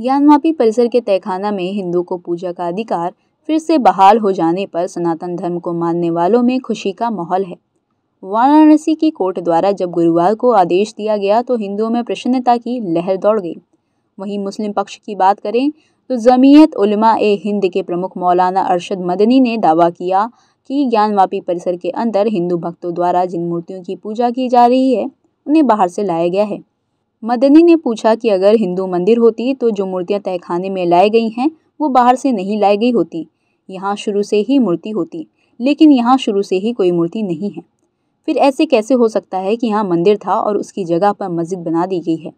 ज्ञानवापी परिसर के तहखाना में हिंदुओं को पूजा का अधिकार फिर से बहाल हो जाने पर सनातन धर्म को मानने वालों में खुशी का माहौल है वाराणसी की कोर्ट द्वारा जब गुरुवार को आदेश दिया गया तो हिंदुओं में प्रसन्नता की लहर दौड़ गई वहीं मुस्लिम पक्ष की बात करें तो जमीयत उलमा ए हिंद के प्रमुख मौलाना अरशद मदनी ने दावा किया कि ज्ञानवापी परिसर के अंदर हिंदू भक्तों द्वारा जिन मूर्तियों की पूजा की जा रही है उन्हें बाहर से लाया गया है मदनी ने पूछा कि अगर हिंदू मंदिर होती तो जो मूर्तियाँ तहखाने में लाई गई हैं वो बाहर से नहीं लाई गई होती यहाँ शुरू से ही मूर्ति होती लेकिन यहाँ शुरू से ही कोई मूर्ति नहीं है फिर ऐसे कैसे हो सकता है कि यहाँ मंदिर था और उसकी जगह पर मस्जिद बना दी गई है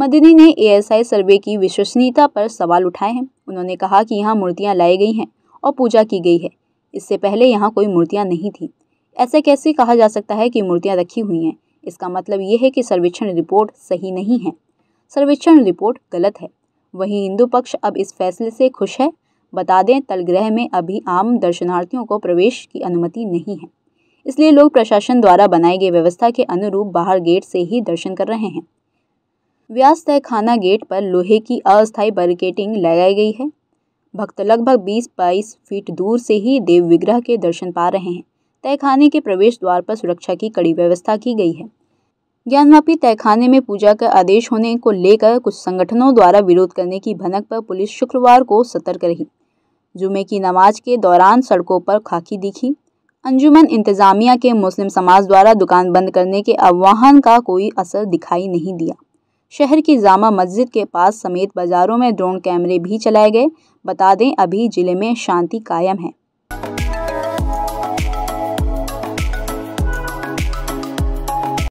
मदनी ने एएसआई सर्वे की विश्वसनीयता पर सवाल उठाए हैं उन्होंने कहा कि यहाँ मूर्तियाँ लाई गई हैं और पूजा की गई है इससे पहले यहाँ कोई मूर्तियाँ नहीं थी ऐसे कैसे कहा जा सकता है कि मूर्तियाँ रखी हुई हैं इसका मतलब ये है कि सर्वेक्षण रिपोर्ट सही नहीं है सर्वेक्षण रिपोर्ट गलत है वहीं हिंदू पक्ष अब इस फैसले से खुश है बता दें तलगृह में अभी आम दर्शनार्थियों को प्रवेश की अनुमति नहीं है इसलिए लोग प्रशासन द्वारा बनाई गई व्यवस्था के अनुरूप बाहर गेट से ही दर्शन कर रहे हैं व्यास तय खाना गेट पर लोहे की अस्थायी बैरिकेटिंग लगाई गई है भक्त लगभग 20-22 फीट दूर से ही देव विग्रह के दर्शन पा रहे हैं तहखाने के प्रवेश द्वार पर सुरक्षा की कड़ी व्यवस्था की गई है ज्ञानवापी तहखाने में पूजा का आदेश होने को लेकर कुछ संगठनों द्वारा विरोध करने की भनक पर पुलिस शुक्रवार को सतर्क रही जुमे की नमाज के दौरान सड़कों पर खाकी दिखी अंजुमन इंतजामिया के मुस्लिम समाज द्वारा दुकान बंद करने के आह्वान का कोई असर दिखाई नहीं दिया शहर की जामा मस्जिद के पास समेत बाजारों में ड्रोन कैमरे भी चलाए गए बता दें अभी जिले में शांति कायम है